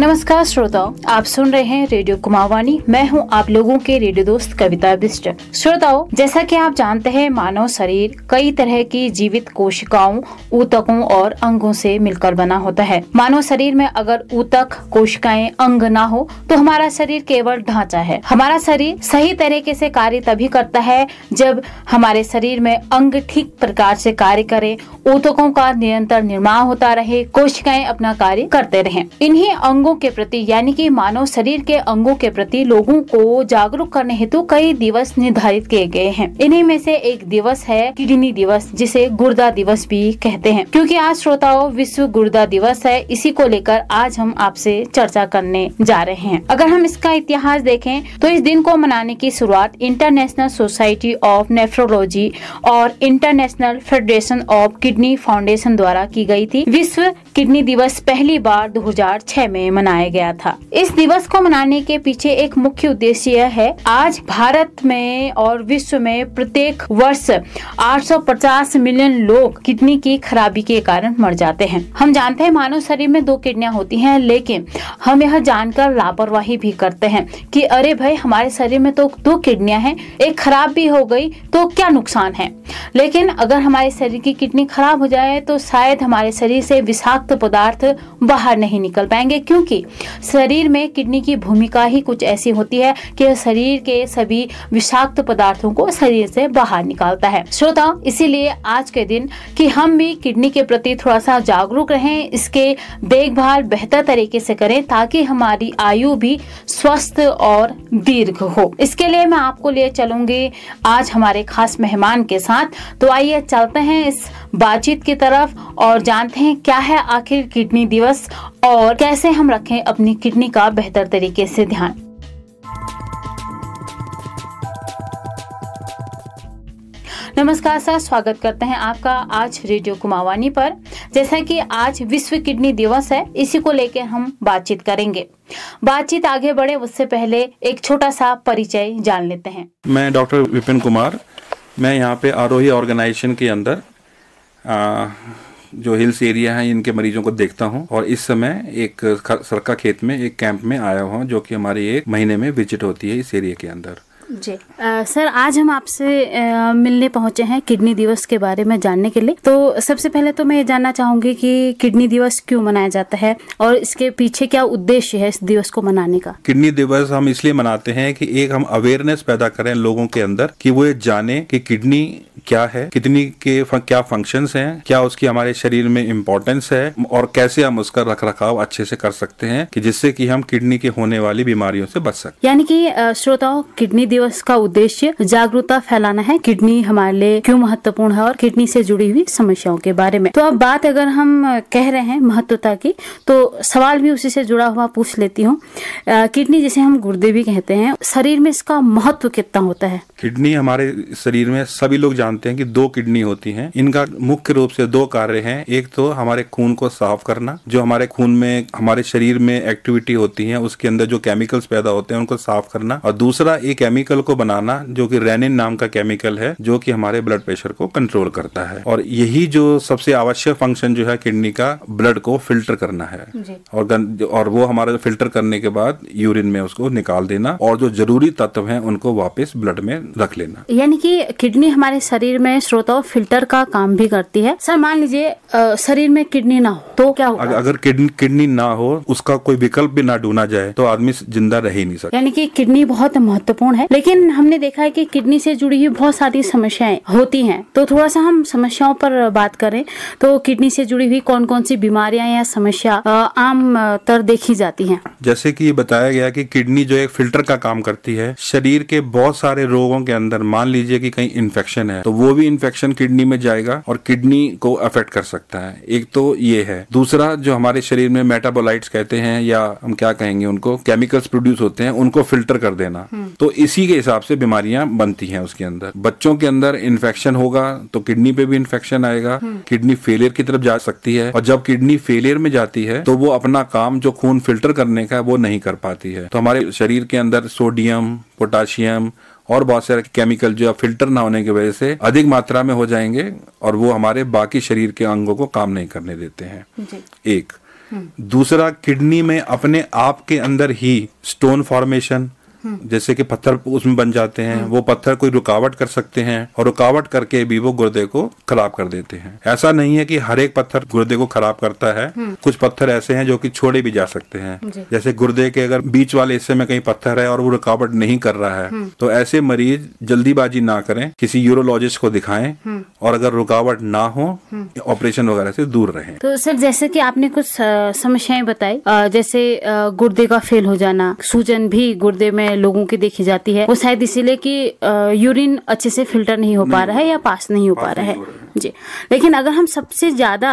नमस्कार श्रोताओं आप सुन रहे हैं रेडियो कुमावानी मैं हूं आप लोगों के रेडियो दोस्त कविता बिस्ट श्रोताओं जैसा कि आप जानते हैं मानव शरीर कई तरह की जीवित कोशिकाओं ऊतकों और अंगों से मिलकर बना होता है मानव शरीर में अगर ऊतक कोशिकाएं अंग ना हो तो हमारा शरीर केवल ढांचा है हमारा शरीर सही तरीके से कार्य तभी करता है जब हमारे शरीर में अंग ठीक प्रकार से कार्य करे ऊतकों का निरंतर निर्माण होता रहे कोशिकाएं अपना कार्य करते रहे इन्हीं अंगों अंगों के प्रति यानी कि मानव शरीर के अंगों के प्रति लोगों को जागरूक करने हेतु कई दिवस निर्धारित किए गए हैं इन्हीं में से एक दिवस है किडनी दिवस जिसे गुर्दा दिवस भी कहते हैं क्योंकि आज श्रोताओं विश्व गुर्दा दिवस है इसी को लेकर आज हम आपसे चर्चा करने जा रहे हैं अगर हम इसका इतिहास देखें तो इस दिन को मनाने की शुरुआत इंटरनेशनल सोसाइटी ऑफ नेफ्रोलॉजी और International Federation of Kidney Foundation द्वारा की गई थी विश्व किडनी दिवस पहली बार 2006 में मनाया गया था इस दिवस को मनाने के पीछे एक मुख्य उद्देश्य यह है आज भारत में और विश्व में प्रत्येक वर्ष 850 मिलियन लोग किडनी की खराबी के कारण मर जाते हैं हम जानते हैं मानव शरीर में दो किडनियां होती हैं लेकिन हम यह जानकर लापरवाही भी करते हैं कि अरे भाई हमारे शरीर में तो दो किडनियां हैं एक खराब भी हो गई तो क्या नुकसान है लेकिन अगर हमारे शरीर की किडनी खराब हो जाए तो शायद हमारे शरीर से विषाक्त विषाक्त पदार्थ बाहर नहीं निकल पाएंगे क्योंकि शरीर में किडनी की भूमिका ही कुछ ऐसी होती है कि शरीर के सभी विषाक्त पदार्थों को शरीर से बाहर निकालता है श्रोता इसीलिए आज के दिन कि हम भी किडनी के प्रति थोड़ा सा जागरूक रहें इसके देखभाल बेहतर तरीके से करें ताकि हमारी आयु भी स्वस्थ और दीर्घ हो इसके लिए मैं आपको लिए चलूंगी आज हमारे खास मेहमान के साथ तो आइए चलते हैं इस बातचीत की तरफ और जानते हैं क्या है आखिर किडनी दिवस और कैसे हम रखें अपनी किडनी का बेहतर तरीके से ध्यान नमस्कार सर स्वागत करते हैं आपका आज रेडियो कुमावानी पर जैसा कि आज विश्व किडनी दिवस है इसी को लेकर हम बातचीत करेंगे बातचीत आगे बढ़े उससे पहले एक छोटा सा परिचय जान लेते हैं मैं डॉक्टर विपिन कुमार मैं यहाँ पे आरोही ऑर्गेनाइजेशन के अंदर आ, जो हिल्स एरिया है इनके मरीजों को देखता हूँ और इस समय एक सरका खेत में एक कैंप में आया हुआ जो कि हमारी एक महीने में विजिट होती है इस एरिया के अंदर जी आ, सर आज हम आपसे मिलने पहुंचे हैं किडनी दिवस के बारे में जानने के लिए तो सबसे पहले तो मैं ये जानना चाहूंगी कि किडनी दिवस क्यों मनाया जाता है और इसके पीछे क्या उद्देश्य है इस दिवस को मनाने का किडनी दिवस हम इसलिए मनाते हैं कि एक हम अवेयरनेस पैदा करें लोगों के अंदर कि वो ये जाने कि किडनी क्या है किडनी के फं, क्या फंक्शन है क्या उसकी हमारे शरीर में इम्पोर्टेंस है और कैसे हम उसका रख रखाव अच्छे से कर सकते हैं कि जिससे कि हम किडनी के होने वाली बीमारियों से बच सकते यानी कि श्रोताओं किडनी दिवस दिवस का उद्देश्य जागरूकता फैलाना है किडनी हमारे लिए क्यों महत्वपूर्ण है और किडनी से जुड़ी हुई समस्याओं के बारे में तो अब बात अगर हम कह रहे हैं महत्वता की तो सवाल भी उसी से जुड़ा हुआ पूछ लेती हूँ किडनी जिसे हम गुर्दे भी कहते हैं शरीर में इसका महत्व कितना होता है किडनी हमारे शरीर में सभी लोग जानते हैं कि दो किडनी होती हैं इनका मुख्य रूप से दो कार्य हैं एक तो हमारे खून को साफ करना जो हमारे खून में हमारे शरीर में एक्टिविटी होती है उसके अंदर जो केमिकल्स पैदा होते हैं उनको साफ करना और दूसरा ये केमिकल केमिकल को बनाना जो कि रेनिन नाम का केमिकल है जो कि हमारे ब्लड प्रेशर को कंट्रोल करता है और यही जो सबसे आवश्यक फंक्शन जो है किडनी का ब्लड को फिल्टर करना है और गन, और वो हमारा फिल्टर करने के बाद यूरिन में उसको निकाल देना और जो जरूरी तत्व है उनको वापिस ब्लड में रख लेना यानी की किडनी हमारे शरीर में स्रोतों फिल्टर का काम भी करती है सर मान लीजिए शरीर में किडनी ना हो तो क्या होगा अगर किडनी किडनी ना हो उसका कोई विकल्प भी ना ढूंढा जाए तो आदमी जिंदा रह ही नहीं सकता यानी कि किडनी बहुत महत्वपूर्ण है लेकिन हमने देखा है कि किडनी से जुड़ी हुई बहुत सारी समस्याएं होती हैं तो थोड़ा सा हम समस्याओं पर बात करें तो किडनी से जुड़ी हुई कौन कौन सी बीमारियां या समस्या आम तर देखी जाती हैं जैसे कि बताया गया कि किडनी जो एक फिल्टर का काम करती है शरीर के बहुत सारे रोगों के अंदर मान लीजिए कि कहीं इन्फेक्शन है तो वो भी इन्फेक्शन किडनी में जाएगा और किडनी को अफेक्ट कर सकता है एक तो ये है दूसरा जो हमारे शरीर में मेटाबोलाइट्स कहते हैं या हम क्या कहेंगे उनको केमिकल्स प्रोड्यूस होते हैं उनको फिल्टर कर देना हम्म। तो इसी उसी के हिसाब से बीमारियां बनती हैं उसके अंदर बच्चों के अंदर इन्फेक्शन होगा तो किडनी पे भी इन्फेक्शन आएगा किडनी हम्म। फेलियर की तरफ जा सकती है और जब किडनी फेलियर में जाती है तो वो अपना काम जो खून फिल्टर करने का है वो नहीं कर पाती है तो हमारे शरीर के अंदर सोडियम पोटाशियम और बहुत सारे केमिकल जो फिल्टर ना होने की वजह से अधिक मात्रा में हो जाएंगे और वो हमारे बाकी शरीर के अंगों को काम नहीं करने देते हैं एक हम्म। दूसरा किडनी में अपने आप के अंदर ही स्टोन फॉर्मेशन जैसे कि पत्थर उसमें बन जाते हैं वो पत्थर कोई रुकावट कर सकते हैं और रुकावट करके भी वो गुर्दे को खराब कर देते हैं ऐसा नहीं है कि हर एक पत्थर गुर्दे को खराब करता है कुछ पत्थर ऐसे हैं जो कि छोड़े भी जा सकते हैं जैसे गुर्दे के अगर बीच वाले हिस्से में कहीं पत्थर है और वो रुकावट नहीं कर रहा है हम्म। तो ऐसे मरीज जल्दीबाजी ना करें किसी यूरोलॉजिस्ट को दिखाएं हम्म। और अगर रुकावट ना हो हम्म। ऑपरेशन वगैरह से दूर रहें तो सर जैसे कि आपने कुछ समस्याएं बताई जैसे गुर्दे का फेल हो जाना सूजन भी गुर्दे में लोगों की देखी जाती है वो शायद इसीलिए कि यूरिन अच्छे से फिल्टर नहीं हो पा रहा है या पास नहीं हो पा रहा है जी लेकिन अगर हम सबसे ज़्यादा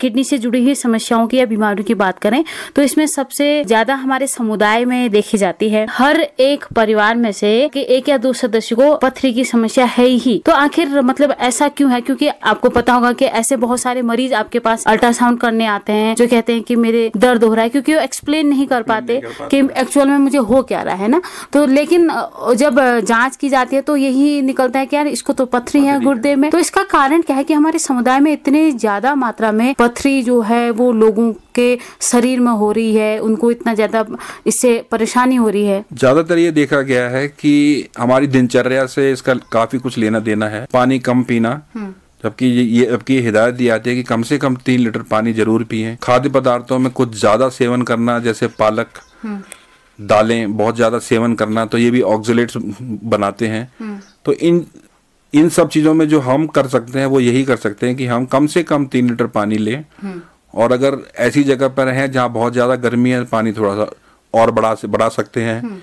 किडनी से जुड़ी हुई समस्याओं की या बीमारियों की बात करें तो इसमें सबसे ज़्यादा हमारे समुदाय में देखी जाती है हर एक परिवार में से कि एक या दो सदस्य को पथरी की समस्या है ही तो आखिर मतलब ऐसा क्यों है क्योंकि आपको पता होगा कि ऐसे बहुत सारे मरीज आपके पास अल्ट्रासाउंड करने आते हैं जो कहते हैं कि मेरे दर्द हो रहा है क्योंकि वो एक्सप्लेन नहीं कर पाते कि एक्चुअल में मुझे हो क्या रहा है ना तो लेकिन जब जांच की जाती है तो यही निकलता है कि यार इसको तो पथरी है गुर्दे में तो इसका कारण क्या है कि हमारे समुदाय में इतने ज्यादा मात्रा में पथरी जो है वो लोगों के शरीर में हो रही है उनको इतना ज्यादा इससे परेशानी हो रही है ज्यादातर ये देखा गया है कि हमारी दिनचर्या से इसका काफी कुछ लेना देना है पानी कम पीना हम्म। जबकि ये जबकि हिदायत दी जाती है कि कम से कम तीन लीटर पानी जरूर पिए खाद्य पदार्थों में कुछ ज्यादा सेवन करना जैसे पालक हम्म। दालें बहुत ज्यादा सेवन करना तो ये भी ऑक्सीट बनाते हैं हम्म। तो इन इन सब चीज़ों में जो हम कर सकते हैं वो यही कर सकते हैं कि हम कम से कम तीन लीटर पानी लें हम्म। और अगर ऐसी जगह पर हैं जहाँ बहुत ज़्यादा गर्मी है पानी थोड़ा सा और बढ़ा से बढ़ा सकते हैं हम्म।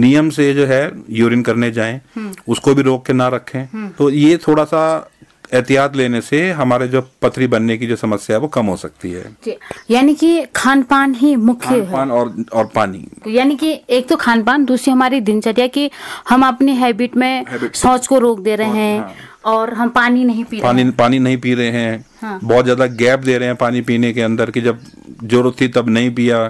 नियम से जो है यूरिन करने जाएं हम्म। उसको भी रोक के ना रखें तो ये थोड़ा सा एहतियात लेने से हमारे जो पथरी बनने की जो समस्या है वो कम हो सकती है यानी कि खान पान ही मुख्य खान और, और पानी तो यानी कि एक तो खान पान दूसरी हमारी दिनचर्या कि हम अपने हैबिट में शौच को रोक दे रहे हैं हाँ। और हम पानी नहीं पी पानी रहे पानी नहीं पी रहे हैं हाँ। बहुत ज्यादा गैप दे रहे हैं पानी पीने के अंदर की जब जरूरत थी तब नहीं पिया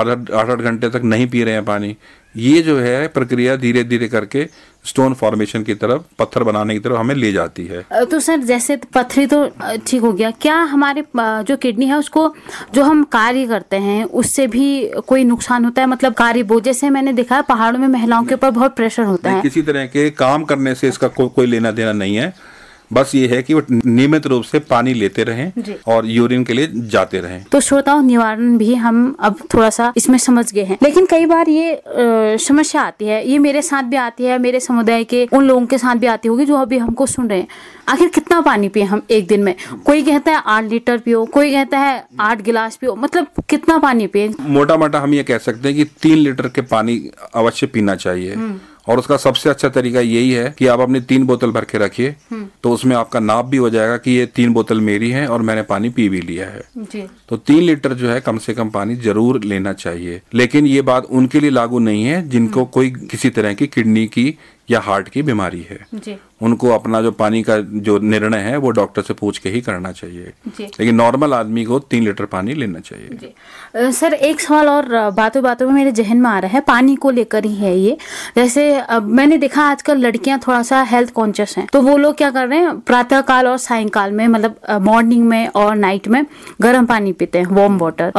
आठ आठ घंटे तक नहीं पी रहे हैं पानी ये जो है प्रक्रिया धीरे धीरे करके स्टोन फॉर्मेशन की तरफ पत्थर बनाने की तरफ हमें ले जाती है तो सर जैसे पत्थरी तो ठीक हो गया क्या हमारे जो किडनी है उसको जो हम कार्य करते हैं उससे भी कोई नुकसान होता है मतलब कार्य बोझ जैसे मैंने देखा है पहाड़ों में महिलाओं के ऊपर बहुत प्रेशर होता है किसी तरह के काम करने से इसका को, कोई लेना देना नहीं है बस ये है कि वो नियमित रूप से पानी लेते रहें और यूरिन के लिए जाते रहें तो श्रोताओं निवारण भी हम अब थोड़ा सा इसमें समझ गए हैं लेकिन कई बार ये समस्या आती है ये मेरे साथ भी आती है मेरे समुदाय के उन लोगों के साथ भी आती होगी जो अभी हमको सुन रहे हैं आखिर कितना पानी पिए हम एक दिन में कोई कहता है आठ लीटर पियो कोई कहता है आठ गिलास पियो मतलब कितना पानी पिए मोटा मोटा हम ये कह सकते हैं कि तीन लीटर के पानी अवश्य पीना चाहिए हम्म। और उसका सबसे अच्छा तरीका यही है कि आप अपनी तीन बोतल भर के रखिए हम्म। तो उसमें आपका नाप भी हो जाएगा कि ये तीन बोतल मेरी है और मैंने पानी पी भी लिया है जी। तो तीन लीटर जो है कम से कम पानी जरूर लेना चाहिए लेकिन ये बात उनके लिए लागू नहीं है जिनको हम्म। कोई किसी तरह की किडनी की या हार्ट की बीमारी है जी। उनको अपना जो पानी का जो निर्णय है वो डॉक्टर से पूछ के ही करना चाहिए जी। लेकिन नॉर्मल आदमी को तीन लीटर पानी लेना चाहिए जी। सर एक सवाल और बातों बातों में मेरे जहन में आ रहा है पानी को लेकर ही है ये जैसे अब मैंने देखा आजकल लड़कियां थोड़ा सा हेल्थ कॉन्शियस हैं तो वो लोग क्या कर रहे हैं प्रातः काल और सायकाल में मतलब मॉर्निंग में और नाइट में गर्म पानी पीते हैं वार्म वाटर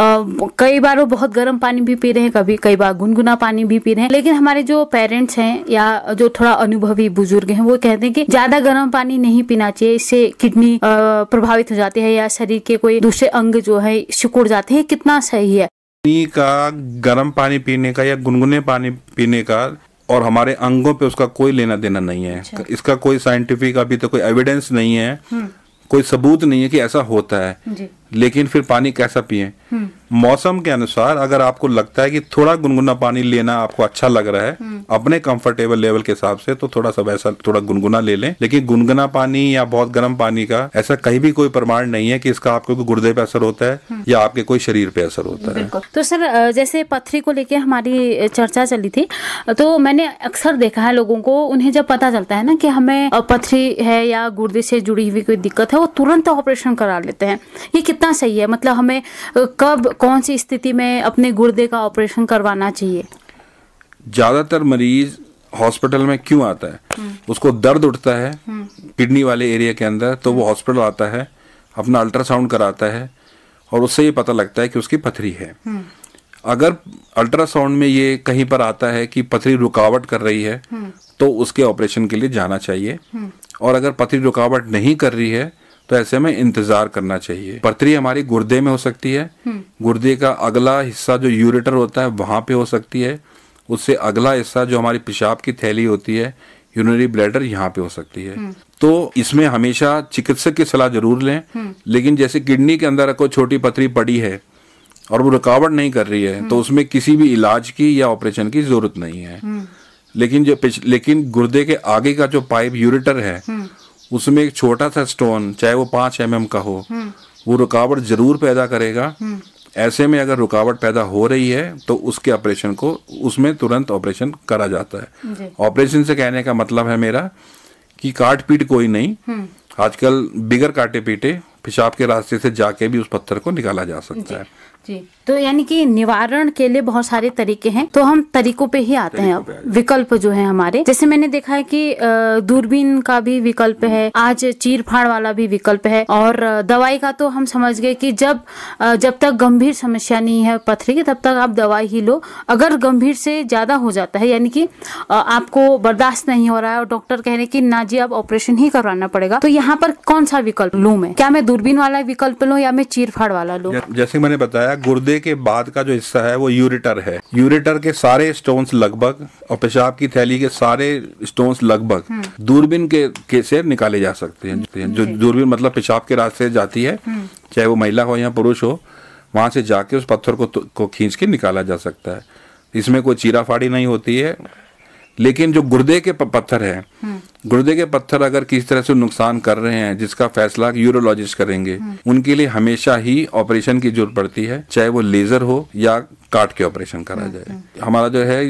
कई बार वो बहुत गर्म पानी भी पी रहे हैं कभी कई बार गुनगुना पानी भी पी रहे हैं लेकिन हमारे जो पेरेंट्स हैं या जो थोड़ा अनुभवी बुजुर्ग हैं वो कहते हैं कि ज्यादा गर्म पानी नहीं पीना चाहिए इससे किडनी प्रभावित हो जाती है या शरीर के कोई दूसरे अंग जो है सिकुड़ जाते हैं कितना सही है पानी का गर्म पानी पीने का या गुनगुने पानी पीने का और हमारे अंगों पे उसका कोई लेना देना नहीं है अच्छा। इसका कोई साइंटिफिक अभी तो कोई एविडेंस नहीं है हम्म। कोई सबूत नहीं है कि ऐसा होता है लेकिन फिर पानी कैसा पिए हम्म। मौसम के अनुसार अगर आपको लगता है कि थोड़ा गुनगुना पानी लेना आपको अच्छा लग रहा है हम्म। अपने कंफर्टेबल लेवल के हिसाब से तो थोड़ा सा वैसा थोड़ा गुनगुना ले लें लेकिन गुनगुना पानी या बहुत गर्म पानी का ऐसा कहीं भी कोई प्रमाण नहीं है कि इसका आपके गुर्दे पे असर होता है हम्म। या आपके कोई शरीर पे असर होता है तो सर जैसे पथरी को लेकर हमारी चर्चा चली थी तो मैंने अक्सर देखा है लोगों को उन्हें जब पता चलता है ना कि हमें पथरी है या गुर्दे से जुड़ी हुई कोई दिक्कत है वो तुरंत ऑपरेशन करा लेते हैं ये कितना सही है मतलब हमें कब कौन सी स्थिति में अपने गुर्दे का ऑपरेशन करवाना चाहिए ज़्यादातर मरीज हॉस्पिटल में क्यों आता है हम्म। उसको दर्द उठता है हम्म। किडनी वाले एरिया के अंदर तो वो हम्म। हॉस्पिटल आता है अपना अल्ट्रासाउंड कराता है और उससे ये पता लगता है कि उसकी पथरी है अगर अल्ट्रासाउंड में ये कहीं पर आता है कि पथरी रुकावट कर रही है तो उसके ऑपरेशन के लिए जाना चाहिए और अगर पथरी रुकावट नहीं कर रही है तो ऐसे में इंतजार करना चाहिए पथरी हमारी गुर्दे में हो सकती है हम्म। गुर्दे का अगला हिस्सा जो यूरेटर होता है वहां पे हो सकती है उससे अगला हिस्सा जो हमारी पेशाब की थैली होती है यूनरी ब्लैडर यहाँ पे हो सकती है हम्म। तो इसमें हमेशा चिकित्सक की सलाह जरूर लें हम्म। लेकिन जैसे किडनी के अंदर कोई छोटी पथरी पड़ी है और वो रुकावट नहीं कर रही है तो उसमें किसी भी इलाज की या ऑपरेशन की जरूरत नहीं है लेकिन जो लेकिन गुर्दे के आगे का जो पाइप यूरिटर है उसमें एक छोटा सा स्टोन चाहे वो पांच एम mm का हो हम्म। वो रुकावट जरूर पैदा करेगा हम्म। ऐसे में अगर रुकावट पैदा हो रही है तो उसके ऑपरेशन को उसमें तुरंत ऑपरेशन करा जाता है ऑपरेशन से कहने का मतलब है मेरा कि काट पीट कोई नहीं हम्म। आजकल बिगर काटे पीटे पेशाब के रास्ते से जाके भी उस पत्थर को निकाला जा सकता है जी तो यानी कि निवारण के लिए बहुत सारे तरीके हैं तो हम तरीकों पे ही आते हैं अब विकल्प जो है हमारे जैसे मैंने देखा है कि दूरबीन का भी विकल्प है हम्म। आज चीर फाड़ वाला भी विकल्प है और दवाई का तो हम समझ गए कि जब जब तक गंभीर समस्या नहीं है पथरी की तब तक आप दवाई ही लो अगर गंभीर से ज़्यादा हो जाता है यानी कि आपको बर्दाश्त नहीं हो रहा है और डॉक्टर कह रहे कि ना जी अब ऑपरेशन ही करवाना पड़ेगा तो यहाँ पर कौन सा विकल्प लू मैं क्या मैं दूरबीन वाला विकल्प लू या मैं चीर फाड़ वाला लू जैसे मैंने बताया है गुर्दे के बाद का जो हिस्सा है वो यूरिटर है यूरिटर के सारे स्टोन्स लगभग और पेशाब की थैली के सारे स्टोन्स लगभग हम्म। दूरबीन के, के से निकाले जा सकते हैं हम्म। जो दूरबीन मतलब पेशाब के रास्ते जाती है हम्म। चाहे वो महिला हो या पुरुष हो वहां से जाके उस पत्थर को तो, को खींच के निकाला जा सकता है इसमें कोई चीरा फाड़ी नहीं होती है लेकिन जो गुर्दे के पत्थर है हम्म। गुर्दे के पत्थर अगर किस तरह से नुकसान कर रहे हैं जिसका फैसला यूरोलॉजिस्ट करेंगे हम्म। उनके लिए हमेशा ही ऑपरेशन की जरूरत पड़ती है चाहे वो लेजर हो या काट के ऑपरेशन करा हम्म, जाए हमारा जो है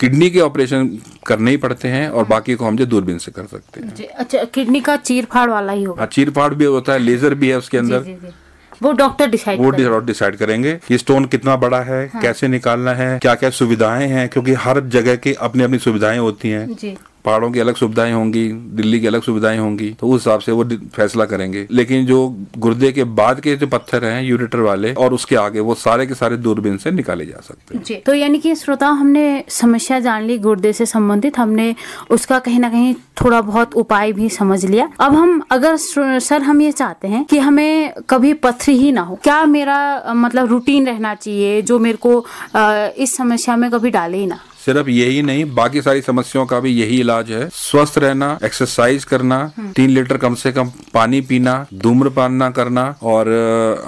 किडनी के ऑपरेशन करने ही पड़ते हैं और बाकी को हम जो दूरबीन से कर सकते हैं अच्छा किडनी का चीर फाड़ वाला ही होगा हाँ, चीर फाड़ भी होता है लेजर भी है उसके अंदर वो डॉक्टर डिसाइड वो डिसाइड करेंगे कि स्टोन कितना बड़ा है हाँ। कैसे निकालना है क्या क्या सुविधाएं हैं क्योंकि हर जगह की अपनी अपनी सुविधाएं होती हैं पहाड़ों की अलग सुविधाएं होंगी दिल्ली की अलग सुविधाएं होंगी तो उस हिसाब से वो फैसला करेंगे लेकिन जो गुर्दे के बाद के जो पत्थर हैं यूरेटर वाले और उसके आगे वो सारे के सारे दूरबीन से निकाले जा सकते हैं तो यानी कि श्रोता हमने समस्या जान ली गुर्दे से संबंधित हमने उसका कहीं ना कहीं थोड़ा बहुत उपाय भी समझ लिया अब हम अगर सर हम ये चाहते हैं कि हमें कभी पत्थर ही ना हो क्या मेरा मतलब रूटीन रहना चाहिए जो मेरे को इस समस्या में कभी डाले ही ना सिर्फ यही नहीं बाकी सारी समस्याओं का भी यही इलाज है स्वस्थ रहना एक्सरसाइज करना हम्म। तीन लीटर कम से कम पानी पीना धूम्रपान ना करना और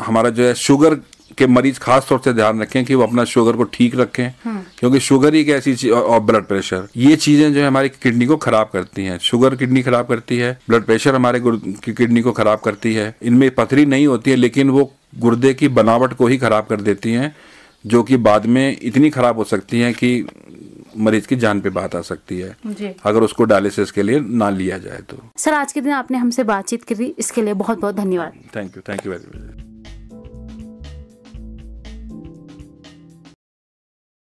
हमारा जो है शुगर के मरीज खास तौर से ध्यान रखें कि वो अपना शुगर को ठीक रखें हम्म। क्योंकि शुगर ही एक ऐसी और ब्लड प्रेशर ये चीजें जो है हमारी किडनी को खराब करती हैं शुगर किडनी खराब करती है ब्लड प्रेशर हमारे किडनी को खराब करती है इनमें पथरी नहीं होती है लेकिन वो गुर्दे की बनावट को ही खराब कर देती हैं जो कि बाद में इतनी खराब हो सकती हैं कि मरीज की जान पे बात आ सकती है जी। अगर उसको डायलिसिस के लिए ना लिया जाए तो सर आज के दिन आपने हमसे बातचीत करी इसके लिए बहुत बहुत धन्यवाद thank you thank you very much